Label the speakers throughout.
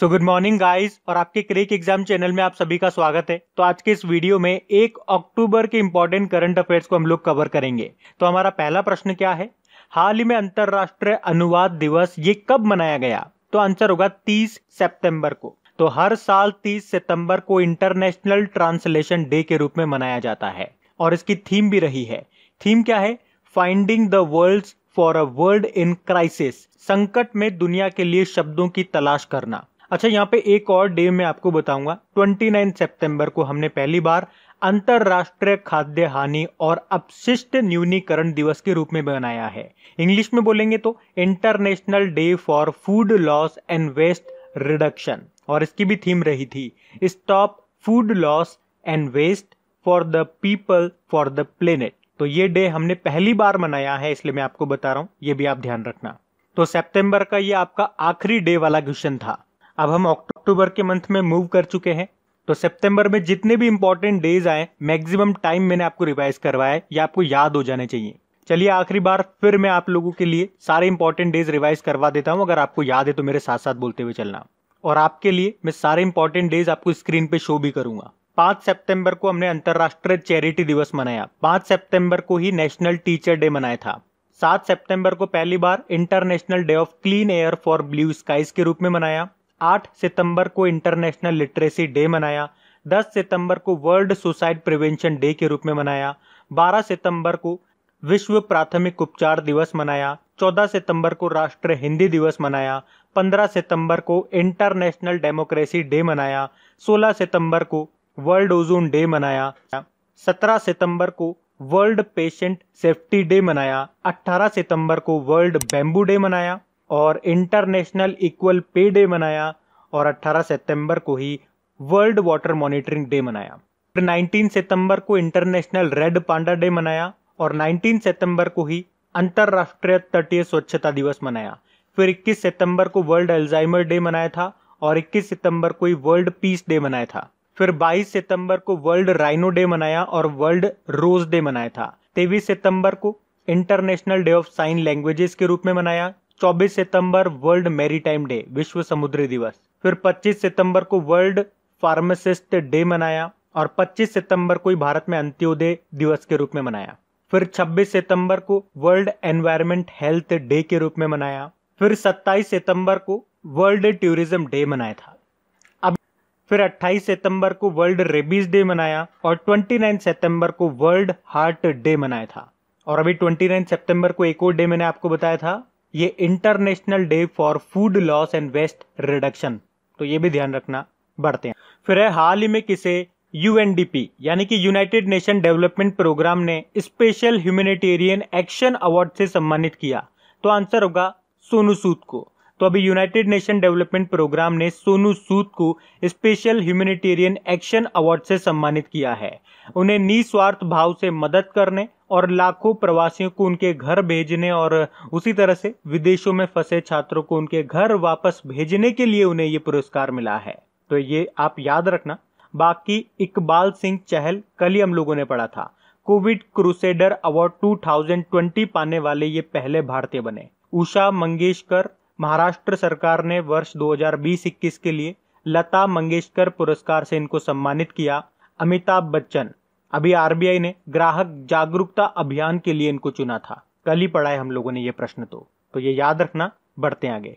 Speaker 1: so good morning guys और आपके क्रिक exam channel में आप सभी का स्वागत है तो आज के इस वीडियो में एक अक्टूबर के इंपॉर्टेंट करंट अफेयर्स को हम लोग कवर करेंगे तो हमारा पहला प्रश्न क्या है हाल ही में अंतर्राष्ट्रीय अनुवाद दिवस ये कब मनाया गया तो आंसर होगा तीस सेप्टेम्बर को तो हर साल तीस सितंबर को इंटरनेशनल ट्रांसलेशन डे के रूप में मनाया जाता है और इसकी थीम भी रही है थीम क्या है finding the world for a world in crisis संकट में दुनिया के लिए शब्दों की तलाश करना अच्छा यहाँ पे एक और डे मैं आपको बताऊंगा 29 सितंबर को हमने पहली बार अंतरराष्ट्रीय खाद्य हानि और अपशिष्ट न्यूनीकरण दिवस के रूप में मनाया है इंग्लिश में बोलेंगे तो international day for food loss and waste reduction और इसकी भी थीम रही थी stop food loss and waste for the people for the planet तो ये डे हमने पहली बार मनाया है इसलिए मैं आपको बता रहा हूँ ये भी आप ध्यान रखना तो सितंबर का ये आपका आखिरी डे वाला क्वेश्चन था अब हम अक्टूबर के मंथ में मूव कर चुके हैं तो सितंबर में जितने भी इंपॉर्टेंट डेज आए मैक्सिमम टाइम मैंने आपको रिवाइज करवाया या आपको याद हो जाने चाहिए चलिए आखिरी बार फिर मैं आप लोगों के लिए सारे इंपॉर्टेंट डेज रिवाइज करवा देता हूँ अगर आपको याद है तो मेरे साथ साथ बोलते हुए चलना और आपके लिए मैं सारे इंपॉर्टेंट डेज आपको स्क्रीन पे शो भी करूंगा पांच सेप्टेम्बर को हमने अंतर्राष्ट्रीय चैरिटी दिवस मनाया पांच सेप्टेम्बर को ही नेशनल टीचर डे मनाया था सात सितंबर को पहली बार international day of clean air for blue skies के रूप में मनाया 8 सितंबर को इंटरनेशनल लिटरेसी डे मनाया 10 सितंबर को वर्ल्ड सुसाइड प्रिवेंशन डे के रूप में मनाया 12 सितंबर को विश्व प्राथमिक उपचार दिवस मनाया 14 सितंबर को राष्ट्रीय हिंदी दिवस मनाया 15 सितंबर को इंटरनेशनल डेमोक्रेसी डे मनाया 16 सितंबर को वर्ल्ड ओजोन डे मनाया 17 सितंबर को वर्ल्ड पेशेंट सेफ्टी डे मनाया 18 सितंबर को वर्ल्ड बेम्बू डे मनाया और इंटरनेशनल इक्वल पे डे मनाया और 18 सितंबर को ही वर्ल्ड वाटर मॉनिटरिंग डे मनाया फिर 19 सितंबर को इंटरनेशनल रेड पांडा डे मनाया और 19 सितंबर को ही अंतर्राष्ट्रीय तटीय स्वच्छता दिवस मनाया फिर 21 सितंबर को वर्ल्ड एल्जाइमर डे मनाया था और 21 सितंबर को ही वर्ल्ड पीस डे मनाया था फिर 22 सितंबर को वर्ल्ड राइनो डे मनाया और वर्ल्ड रोज डे मनाया था तेईस सितंबर को international day of sign languages के रूप में मनाया 24 सितंबर वर्ल्ड मैरीटाइम डे विश्व समुद्री दिवस फिर 25 सितंबर को वर्ल्ड फार्मासिस्ट डे मनाया और 25 सितंबर को ही भारत में अंत्योदय दिवस के रूप में मनाया फिर 26 सितंबर को वर्ल्ड एनवायरमेंट हेल्थ डे के रूप में मनाया फिर 27 सितंबर को वर्ल्ड टूरिज्म डे मनाया था अब फिर 28 सितंबर को वर्ल्ड रेबीज डे मनाया और 29 सितंबर को वर्ल्ड हार्ट डे मनाया था और अभी 29 सितंबर को एक और डे मैंने आपको बताया था ये international day for food loss and waste reduction तो ये भी ध्यान रखना बढ़ते हैं फिर है हाल ही में किसे यूएनडीपी यानी कि यूनाइटेड नेशन डेवलपमेंट प्रोग्राम ने स्पेशल ह्यूमैनिटेरियन एक्शन अवार्ड से सम्मानित किया तो आंसर होगा सोनू सूद को तो अभी यूनाइटेड नेशन डेवलपमेंट प्रोग्राम ने सोनू सूद को स्पेशल ह्यूमेटेरियन एक्शन अवार्ड से सम्मानित किया है उन्हें निस्वार्थ भाव से मदद करने और लाखों प्रवासियों को उनके घर भेजने और उसी तरह से विदेशों में फंसे छात्रों को उनके घर वापस भेजने के लिए उन्हें ये पुरस्कार मिला है तो ये आप याद रखना बाकी इकबाल सिंह चहल कल ही हम लोगों ने पढ़ा था कोविड क्रूसेडर अवार्ड 2020 पाने वाले ये पहले भारतीय बने उषा मंगेशकर महाराष्ट्र सरकार ने वर्ष 2020 के लिए लता मंगेशकर पुरस्कार से इनको सम्मानित किया अमिताभ बच्चन अभी आरबीआई ने ग्राहक जागरूकता अभियान के लिए इनको चुना था कल ही पढ़ा है हम लोगों ने ये प्रश्न तो, तो ये याद रखना बढ़ते आगे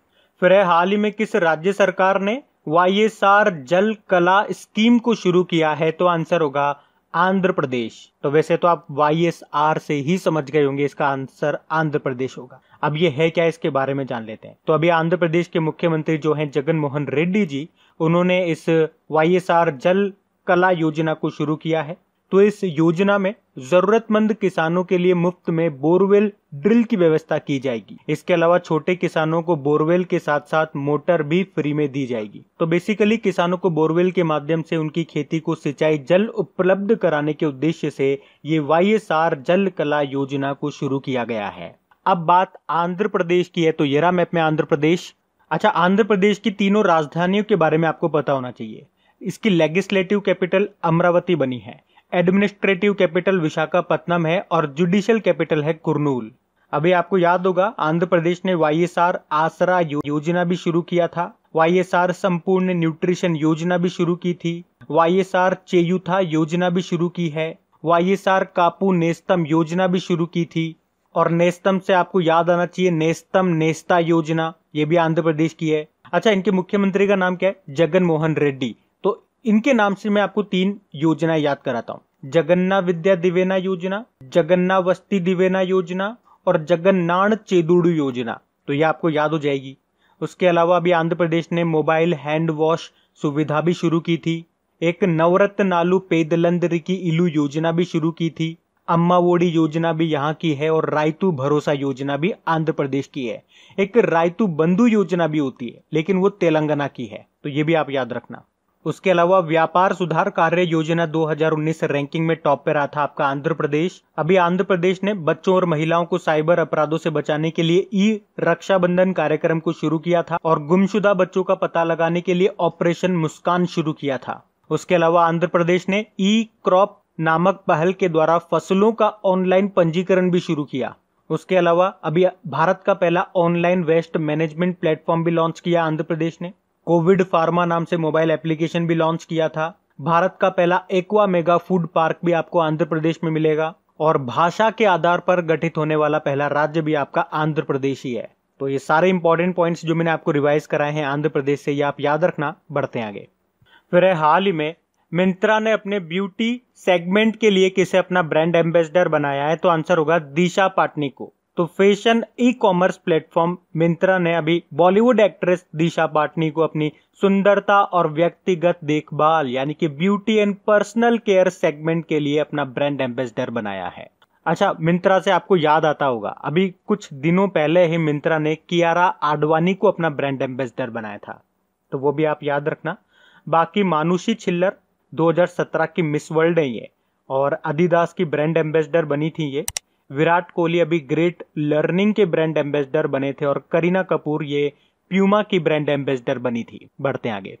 Speaker 1: फिर है हाल ही में किस राज्य सरकार ने वाई जल कला स्कीम को शुरू किया है तो आंसर होगा आंध्र प्रदेश तो वैसे तो आप वाई से ही समझ गए होंगे इसका आंसर आंध्र प्रदेश होगा अब ये है क्या इसके बारे में जान लेते हैं तो अभी आंध्र प्रदेश के मुख्यमंत्री जो हैं जगन मोहन रेड्डी जी उन्होंने इस वाई जल कला योजना को शुरू किया है तो इस योजना में जरूरतमंद किसानों के लिए मुफ्त में बोरवेल ड्रिल की व्यवस्था की जाएगी इसके अलावा छोटे किसानों को बोरवेल के साथ साथ मोटर भी फ्री में दी जाएगी तो बेसिकली किसानों को बोरवेल के माध्यम से उनकी खेती को सिंचाई जल उपलब्ध कराने के उद्देश्य से ये वाई जल कला योजना को शुरू किया गया है अब बात आंध्र प्रदेश की है तो येरा मैप में आंध्र प्रदेश अच्छा आंध्र प्रदेश की तीनों राजधानियों के बारे में आपको पता होना चाहिए इसकी लेगिस्लेटिव कैपिटल अमरावती बनी है एडमिनिस्ट्रेटिव कैपिटल विशाखापत्तनम है और जुडिशियल कैपिटल है कुरनूल अभी आपको याद होगा आंध्र प्रदेश ने वाई आसरा योजना भी शुरू किया था वाई संपूर्ण न्यूट्रिशन योजना भी शुरू की थी वाई चेयुथा योजना भी शुरू की है वाई कापू नेस्तम योजना भी शुरू की थी और नेस्तम से आपको याद आना चाहिए नेस्तम नेस्ता योजना ये भी आंध्र प्रदेश की है अच्छा इनके मुख्यमंत्री का नाम क्या है जगन मोहन रेड्डी इनके नाम से मैं आपको तीन योजना याद कराता हूँ जगन्ना विद्या दिवेना योजना जगन्ना वस्ती दिवेना योजना और जगन्नाण चेदुड़ू योजना तो ये आपको याद हो जाएगी उसके अलावा अभी आंध्र प्रदेश ने मोबाइल हैंड वॉश सुविधा भी शुरू की थी एक नवरत्न नालू पेदलंदर की इलू योजना भी शुरू की थी अम्मा वोड़ी योजना भी यहाँ की है और रायतु भरोसा योजना भी आंध्र प्रदेश की है एक रायतु बंधु योजना भी होती है लेकिन वो तेलंगाना की है तो ये भी आप याद रखना उसके अलावा व्यापार सुधार कार्य योजना 2019 रैंकिंग में टॉप पर रहा था आपका आंध्र प्रदेश अभी आंध्र प्रदेश ने बच्चों और महिलाओं को साइबर अपराधों से बचाने के लिए ई रक्षाबंधन कार्यक्रम को शुरू किया था और गुमशुदा बच्चों का पता लगाने के लिए ऑपरेशन मुस्कान शुरू किया था उसके अलावा आंध्र प्रदेश ने ई क्रॉप नामक पहल के द्वारा फसलों का ऑनलाइन पंजीकरण भी शुरू किया उसके अलावा अभी भारत का पहला ऑनलाइन वेस्ट मैनेजमेंट प्लेटफॉर्म भी लॉन्च किया आंध्र प्रदेश ने कोविड फार्मा नाम से मोबाइल एप्लीकेशन भी लॉन्च किया था भारत का पहला एक्वा मेगा फूड पार्क भी आपको आंध्र प्रदेश में मिलेगा और भाषा के आधार पर गठित होने वाला पहला राज्य भी आपका आंध्र प्रदेश ही है तो ये सारे इंपॉर्टेंट पॉइंट्स जो मैंने आपको रिवाइज कराए हैं आंध्र प्रदेश से ये आप याद रखना बढ़ते आगे फिर है हाल ही में मिंत्रा ने अपने ब्यूटी सेगमेंट के लिए किसे अपना ब्रांड एम्बेसडर बनाया है तो आंसर होगा दिशा पाटनी को तो fashion e commerce platform Myntra ने अभी बॉलीवुड एक्ट्रेस दिशा पाटनी को अपनी सुंदरता और व्यक्तिगत देखभाल यानी कि beauty and personal care segment के लिए अपना ब्रांड एम्बेसडर बनाया है अच्छा मिंत्रा से आपको याद आता होगा अभी कुछ दिनों पहले ही मिंत्रा ने कियारा आडवाणी को अपना ब्रांड एम्बेसडर बनाया था तो वो भी आप याद रखना बाकी मानुषी छिल्लर 2017 की मिस वर्ल्ड है ये और अदिदास की ब्रांड एम्बेसडर बनी थी ये विराट कोहली अभी ग्रेट लर्निंग के ब्रांड एम्बेसडर बने थे और करीना कपूर ये प्यूमा की ब्रांड एम्बेसडर बनी थी बढ़ते आगे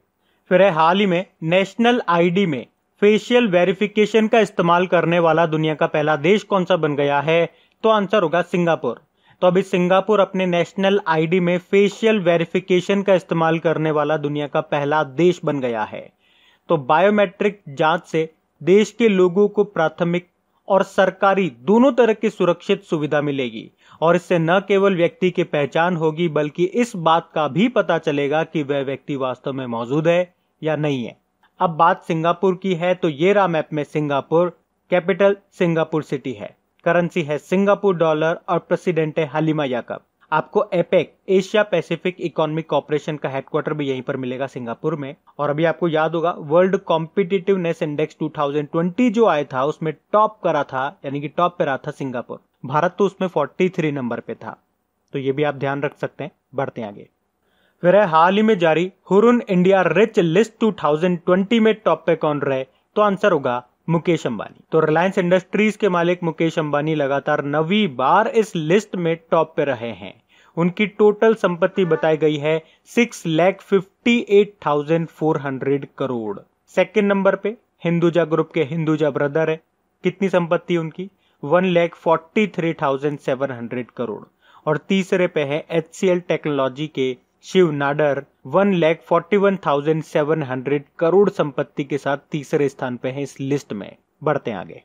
Speaker 1: फिर है हाल ही में नेशनल आईडी में फेशियल वेरिफिकेशन का इस्तेमाल करने वाला दुनिया का पहला देश कौन सा बन गया है तो आंसर होगा सिंगापुर तो अभी सिंगापुर अपने नेशनल आईडी में फेशियल वेरिफिकेशन का इस्तेमाल करने वाला दुनिया का पहला देश बन गया है तो बायोमेट्रिक जांच से देश के लोगों को प्राथमिक और सरकारी दोनों तरह की सुरक्षित सुविधा मिलेगी और इससे न केवल व्यक्ति की पहचान होगी बल्कि इस बात का भी पता चलेगा कि वह व्यक्ति वास्तव में मौजूद है या नहीं है अब बात सिंगापुर की है तो ये राम मैप में सिंगापुर कैपिटल सिंगापुर सिटी है करेंसी है सिंगापुर डॉलर और प्रेसिडेंट है हलीमा याकब आपको APEC Asia Pacific economic cooperation का हेडक्वार्टर भी यहीं पर मिलेगा सिंगापुर में और अभी आपको याद होगा वर्ल्ड कॉम्पिटिटिवनेस इंडेक्स 2020 जो आया था उसमें टॉप करा था यानी कि टॉप पे रहा था सिंगापुर भारत तो उसमें 43 नंबर पे था तो ये भी आप ध्यान रख सकते हैं बढ़ते हैं आगे फिर है हाल ही में जारी हुरुन इंडिया रिच लिस्ट 2020 में टॉप पे कौन रहे तो आंसर होगा मुकेश अंबानी तो रिलायंस इंडस्ट्रीज के मालिक मुकेश अंबानी लगातार नवी बार इस लिस्ट में टॉप पे रहे हैं उनकी टोटल संपत्ति बताई गई है six lakh fifty eight thousand four hundred crore second number पे हिंदुजा ग्रुप के हिंदुजा ब्रदर है कितनी संपत्ति उनकी one lakh forty three thousand seven hundred crore और तीसरे पे है एच सी एल टेक्नोलॉजी के Shiv Nadar one lakh forty one thousand seven hundred crore संपत्ति के साथ तीसरे स्थान पे है इस लिस्ट में बढ़ते आगे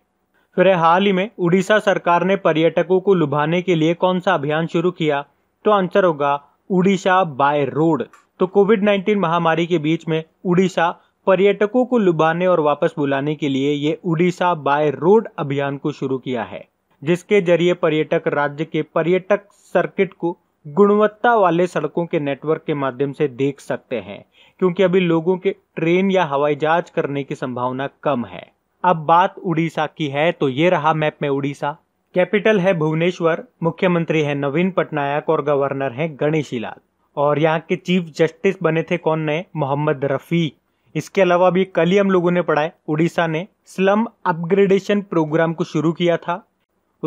Speaker 1: फिर हाल ही में उड़ीसा सरकार ने पर्यटकों को लुभाने के लिए कौन सा अभियान शुरू किया तो आंसर होगा उड़ीसा बाय रोड तो कोविड 19 महामारी के बीच में उड़ीसा पर्यटकों को लुभाने और वापस बुलाने के लिए ये उड़ीसा बाय रोड अभियान को शुरू किया है जिसके जरिए पर्यटक राज्य के पर्यटक सर्किट को गुणवत्ता वाले सड़कों के नेटवर्क के माध्यम से देख सकते हैं क्योंकि अभी लोगों के ट्रेन या हवाई जहाज करने की संभावना कम है अब बात उड़ीसा की है तो ये रहा मैप में उड़ीसा कैपिटल है भुवनेश्वर मुख्यमंत्री है नवीन पटनायक और गवर्नर है गणेशी लाल और यहाँ के चीफ जस्टिस बने थे कौन ने मोहम्मद रफीक इसके अलावा भी कल ही हम लोगों ने पढ़ाए उड़ीसा ने स्लम अपग्रेडेशन प्रोग्राम को शुरू किया था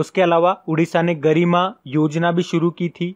Speaker 1: उसके अलावा उड़ीसा ने गरिमा योजना भी शुरू की थी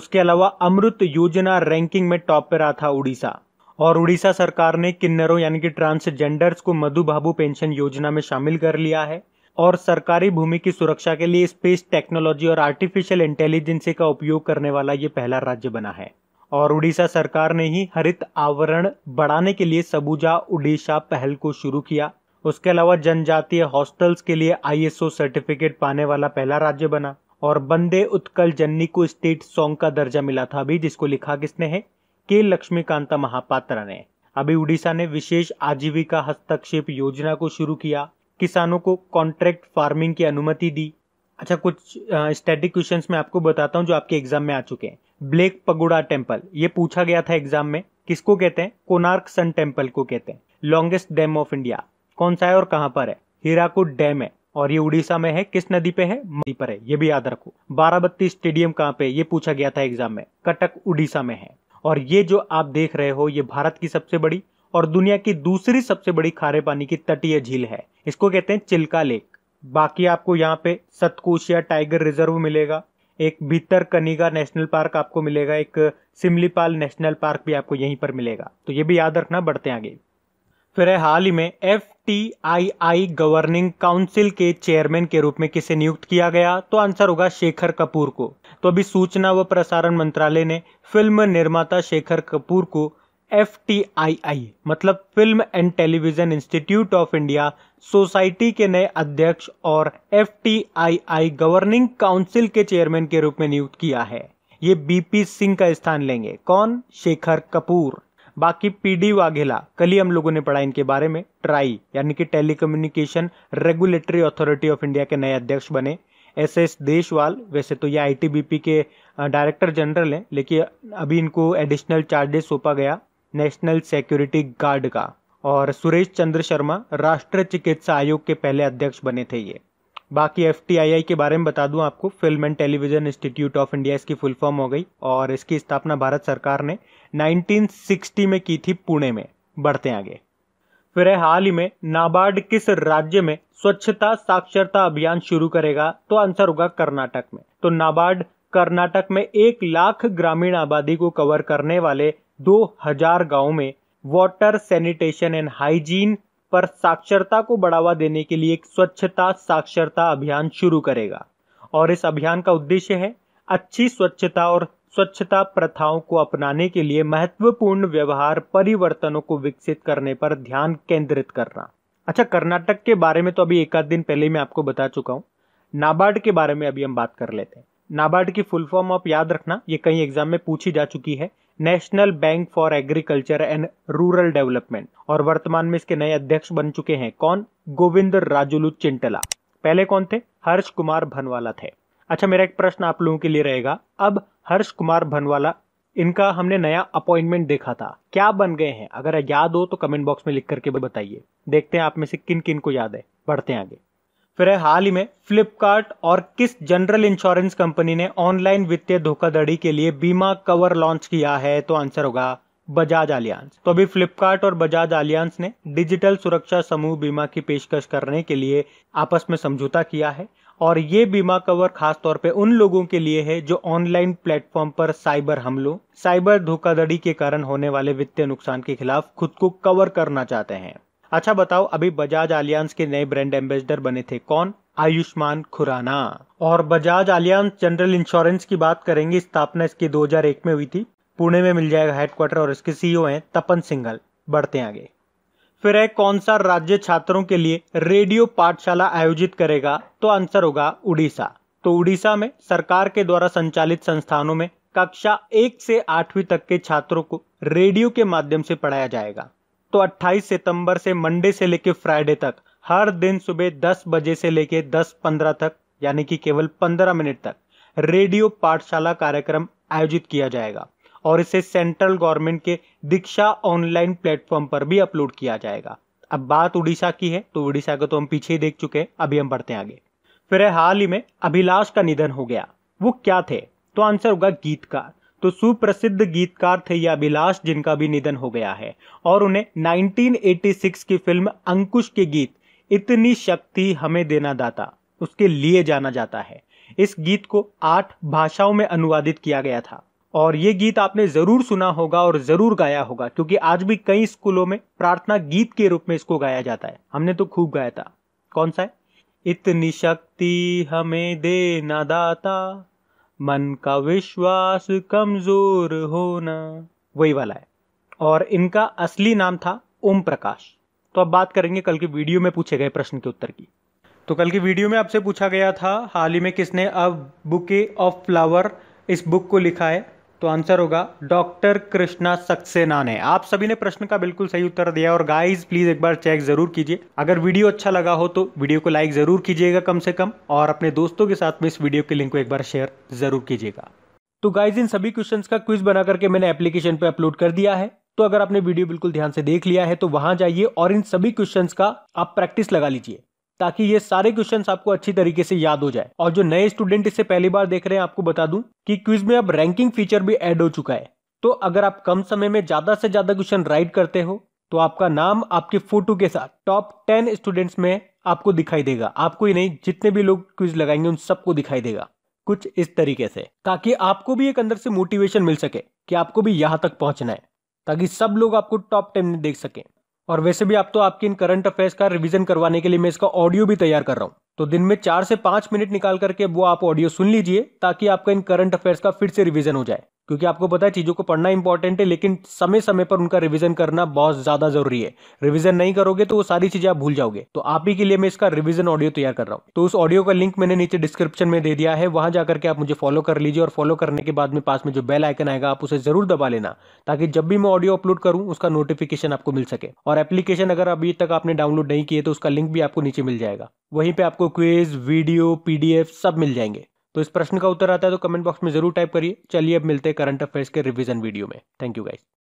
Speaker 1: उसके अलावा अमृत योजना रैंकिंग में टॉप पर रहा था उड़ीसा और उड़ीसा सरकार ने किन्नरों यानी कि ट्रांसजेंडर्स को मधु बाबू पेंशन योजना में शामिल कर लिया है और सरकारी भूमि की सुरक्षा के लिए स्पेस टेक्नोलॉजी और आर्टिफिशियल इंटेलिजेंसी का उपयोग करने वाला ये पहला राज्य बना है और उड़ीसा सरकार ने ही हरित आवरण बढ़ाने के लिए सबूजा उड़ीसा पहल को शुरू किया उसके अलावा जनजातीय हॉस्टल्स के लिए आईएसओ सर्टिफिकेट पाने वाला पहला राज्य बना और बंदे उत्कल जन्नी को स्टेट सॉन्ग का दर्जा मिला था अभी जिसको लिखा किसने है के लक्ष्मीकांता महापात्रा ने अभी उड़ीसा ने विशेष आजीविका हस्तक्षेप योजना को शुरू किया किसानों को कॉन्ट्रैक्ट फार्मिंग की अनुमति दी अच्छा कुछ स्टैटिक क्वेश्चन मैं आपको बताता हूँ जो आपके एग्जाम में आ चुके हैं ब्लेक पगोड़ा टेम्पल ये पूछा गया था एग्जाम में किसको कहते हैं कोनार्क सन टेम्पल को कहते हैं लॉन्गेस्ट डैम ऑफ इंडिया कौन सा है और कहाँ पर है हीराकुट डैम है और ये उड़ीसा में है किस नदी पे है नदी पर है ये भी याद रखो बाराबत्ती स्टेडियम कहाँ पे ये पूछा गया था एग्जाम में कटक उड़ीसा में है और ये जो आप देख रहे हो ये भारत की सबसे बड़ी और दुनिया की दूसरी सबसे बड़ी खारे पानी की तटीय झील है इसको कहते हैं चिल्का लेक बाकी आपको यहाँ पे सतकोशिया टाइगर रिजर्व मिलेगा एक भीतर कनिगा नेशनल पार्क आपको मिलेगा एक सिमलीपाल नेशनल पार्क भी आपको यहीं पर मिलेगा तो ये भी याद रखना बढ़ते आगे फिर है हाल ही में F T I I governing council के चेयरमैन के रूप में किसे नियुक्त किया गया तो आंसर होगा शेखर कपूर को तो अभी सूचना व प्रसारण मंत्रालय ने फिल्म निर्माता शेखर कपूर को एफ टी आई आई मतलब film and television institute of India society के नए अध्यक्ष और F T I I governing council के चेयरमैन के रूप में नियुक्त किया है ये बीपी सिंह का स्थान लेंगे कौन शेखर कपूर बाकी पीडी वाघेला कल ही हम लोगों ने पढ़ा इनके बारे में ट्राई यानी कि telecommunication regulatory authority of India के नए अध्यक्ष बने एस एस देशवाल वैसे तो ये पी के डायरेक्टर जनरल हैं लेकिन अभी इनको एडिशनल चार्जेस सौंपा गया नेशनल सिक्योरिटी गार्ड का और सुरेश चंद्र शर्मा राष्ट्रीय चिकित्सा आयोग के पहले अध्यक्ष बने थे ये बाकी एफ के बारे में बता दूं आपको film and television institute of India इसकी फुल फॉर्म हो गई और इसकी स्थापना भारत सरकार ने 1960 में की थी पुणे में बढ़ते आगे फिर है हाल ही में नाबार्ड किस राज्य में स्वच्छता साक्षरता अभियान शुरू करेगा तो आंसर होगा कर्नाटक में तो नाबार्ड कर्नाटक में एक लाख ग्रामीण आबादी को कवर करने वाले 2000 गांव में वाटर सैनिटेशन एंड हाइजीन पर साक्षरता को बढ़ावा देने के लिए एक स्वच्छता साक्षरता अभियान शुरू करेगा और इस अभियान का उद्देश्य है अच्छी स्वच्छता और स्वच्छता प्रथाओं को अपनाने के लिए महत्वपूर्ण व्यवहार परिवर्तनों को विकसित करने पर ध्यान केंद्रित करना अच्छा कर्नाटक के बारे में तो अभी एक आध दिन पहले मैं आपको बता चुका हूँ नाबार्ड के बारे में अभी हम बात कर लेते हैं नाबार्ड की फुल फॉर्म आप याद रखना ये कई एग्जाम में पूछी जा चुकी है national bank for agriculture and rural development और वर्तमान में इसके नए अध्यक्ष बन चुके हैं कौन गोविंद राजुलू चिंटला पहले कौन थे हर्ष कुमार भनवाला थे अच्छा मेरा एक प्रश्न आप लोगों के लिए रहेगा अब हर्ष कुमार भनवाला इनका हमने नया अपॉइंटमेंट देखा था क्या बन गए हैं अगर याद हो तो कमेंट बॉक्स में लिख करके बताइए देखते हैं आप में से किन किन को याद है बढ़ते हैं आगे फिर है हाल ही में फ्लिपकार्ट और किस जनरल इंश्योरेंस कंपनी ने ऑनलाइन वित्तीय धोखाधड़ी के लिए बीमा कवर लॉन्च किया है तो आंसर होगा बजाज आलियांस तो अभी फ्लिपकार्ट और बजाज आलियांस ने डिजिटल सुरक्षा समूह बीमा की पेशकश करने के लिए आपस में समझौता किया है और ये बीमा कवर खास तौर पे उन लोगों के लिए है जो ऑनलाइन प्लेटफॉर्म पर साइबर हमलों साइबर धोखाधड़ी के कारण होने वाले वित्तीय नुकसान के खिलाफ खुद को कवर करना चाहते हैं अच्छा बताओ अभी बजाज आलियांस के नए ब्रांड एम्बेसडर बने थे कौन आयुष्मान खुराना और बजाज आलियांस जनरल इंश्योरेंस की बात करेंगे स्थापना इसकी 2001 में हुई थी पुणे में मिल जाएगा हेडक्वार्टर और इसके सीईओ e हैं तपन सिंघल बढ़ते आगे फिर है कौन सा राज्य छात्रों के लिए रेडियो पाठशाला आयोजित करेगा तो आंसर होगा उड़ीसा तो उड़ीसा में सरकार के द्वारा संचालित संस्थानों में कक्षा एक से आठवीं तक के छात्रों को रेडियो के माध्यम से पढ़ाया जाएगा तो 28 सितंबर से मंडे से लेकर फ्राइडे तक हर दिन सुबह 10 बजे से लेकर 10:15 तक यानी कि केवल 15 मिनट तक रेडियो पाठशाला कार्यक्रम आयोजित किया जाएगा और इसे सेंट्रल गवर्नमेंट के दीक्षा ऑनलाइन प्लेटफॉर्म पर भी अपलोड किया जाएगा अब बात उड़ीसा की है तो उड़ीसा को तो हम पीछे ही देख चुके हैं अभी हम बढ़ते हैं आगे फिर हाल ही में अभिलाष का निधन हो गया वो क्या थे तो आंसर होगा गीतकार तो सुप्रसिद्ध गीतकार थे ये अभिलाष जिनका भी निधन हो गया है और उन्हें 1986 की फिल्म अंकुश के गीत इतनी शक्ति हमें देना दाता उसके लिए जाना जाता है इस गीत को आठ भाषाओं में अनुवादित किया गया था और ये गीत आपने जरूर सुना होगा और जरूर गाया होगा क्योंकि आज भी कई स्कूलों में प्रार्थना गीत के रूप में इसको गाया जाता है हमने तो खूब गाया था कौन सा है इतनी शक्ति हमें दे ना दाता मन का विश्वास कमजोर होना वही वाला है और इनका असली नाम था ओम प्रकाश तो अब बात करेंगे कल के वीडियो में पूछे गए प्रश्न के उत्तर की तो कल की वीडियो में आपसे पूछा गया था हाल ही में किसने अब बुके ऑफ फ्लावर इस बुक को लिखा है तो आंसर होगा डॉक्टर कृष्णा सक्सेना ने आप सभी ने प्रश्न का बिल्कुल सही उत्तर दिया और गाइस प्लीज एक बार चेक जरूर कीजिए अगर वीडियो अच्छा लगा हो तो वीडियो को लाइक जरूर कीजिएगा कम से कम और अपने दोस्तों के साथ में इस वीडियो के लिंक को एक बार शेयर जरूर कीजिएगा तो गाइज इन सभी क्वेश्चन का क्विज बना करके मैंने एप्लीकेशन पर अपलोड कर दिया है तो अगर आपने वीडियो बिल्कुल ध्यान से देख लिया है तो वहां जाइए और इन सभी क्वेश्चन का आप प्रैक्टिस लगा लीजिए ताकि ये सारे क्वेश्चन आपको अच्छी तरीके से याद हो जाए और जो नए स्टूडेंट इसे पहली बार देख रहे हैं आपको बता दूं कि क्विज में अब रैंकिंग फीचर भी ऐड हो चुका है तो अगर आप कम समय में ज्यादा से ज्यादा क्वेश्चन राइट करते हो तो आपका नाम आपके फोटो के साथ टॉप टेन स्टूडेंट्स में आपको दिखाई देगा आपको ही नहीं जितने भी लोग क्विज लगाएंगे उन सबको दिखाई देगा कुछ इस तरीके से ताकि आपको भी एक अंदर से मोटिवेशन मिल सके कि आपको भी यहां तक पहुंचना है ताकि सब लोग आपको टॉप टेन में देख सकें और वैसे भी आप तो आपकी इन करंट अफेयर्स का रिवीजन करवाने के लिए मैं इसका ऑडियो भी तैयार कर रहा हूँ तो दिन में चार से पांच मिनट निकाल करके वो आप ऑडियो सुन लीजिए ताकि आपका इन करंट अफेयर्स का फिर से रिविजन हो जाए क्योंकि आपको पता है चीज़ों को पढ़ना इंपॉर्टेंट है लेकिन समय समय पर उनका रिवीजन करना बहुत ज़्यादा जरूरी है रिवीजन नहीं करोगे तो वो सारी चीज़ें आप भूल जाओगे तो आप ही के लिए मैं इसका रिवीजन ऑडियो तैयार कर रहा हूँ तो उस ऑडियो का लिंक मैंने नीचे डिस्क्रिप्शन में दे दिया है वहां जाकर के आप मुझे फॉलो कर लीजिए और फॉलो करने के बाद में पास में जो बेल आइकन आएगा आप उसे जरूर दबा लेना ताकि जब भी मैं ऑडियो अपलोड करूँ उसका नोटिफिकेशन आपको मिल सके और एप्लीकेशन अगर अभी तक आपने डाउनलोड नहीं किए तो उसका लिंक भी आपको नीचे मिल जाएगा वहीं पर आपको क्विज वीडियो पीडीएफ सब मिल जाएंगे तो इस प्रश्न का उत्तर आता है तो कमेंट बॉक्स में जरूर टाइप करिए चलिए अब मिलते हैं करंट अफेयर्स के रिवीजन वीडियो में थैंक यू गाइस